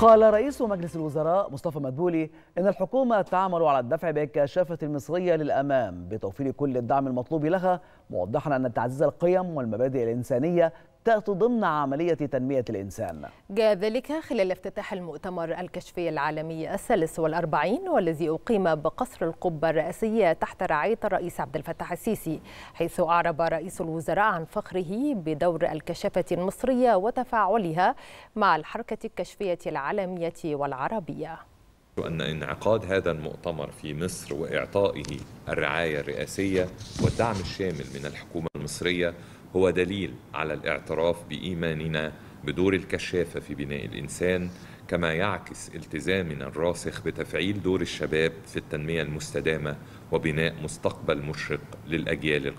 قال رئيس مجلس الوزراء مصطفى مدبولي إن الحكومة تعمل على الدفع بالكشافة المصرية للأمام بتوفير كل الدعم المطلوب لها موضحا أن تعزيز القيم والمبادئ الإنسانية تأتي ضمن عملية تنمية الإنسان جاء ذلك خلال افتتاح المؤتمر الكشفي العالمي الثالث والأربعين والذي أقيم بقصر القبة الرئاسية تحت رعاية الرئيس عبد الفتاح السيسي حيث أعرب رئيس الوزراء عن فخره بدور الكشافة المصرية وتفاعلها مع الحركة الكشفية العالمية والعربية أن انعقاد هذا المؤتمر في مصر وإعطائه الرعاية الرئاسية والدعم الشامل من الحكومة المصرية هو دليل على الاعتراف بإيماننا بدور الكشافة في بناء الإنسان كما يعكس التزامنا الراسخ بتفعيل دور الشباب في التنمية المستدامة وبناء مستقبل مشرق للأجيال القادمة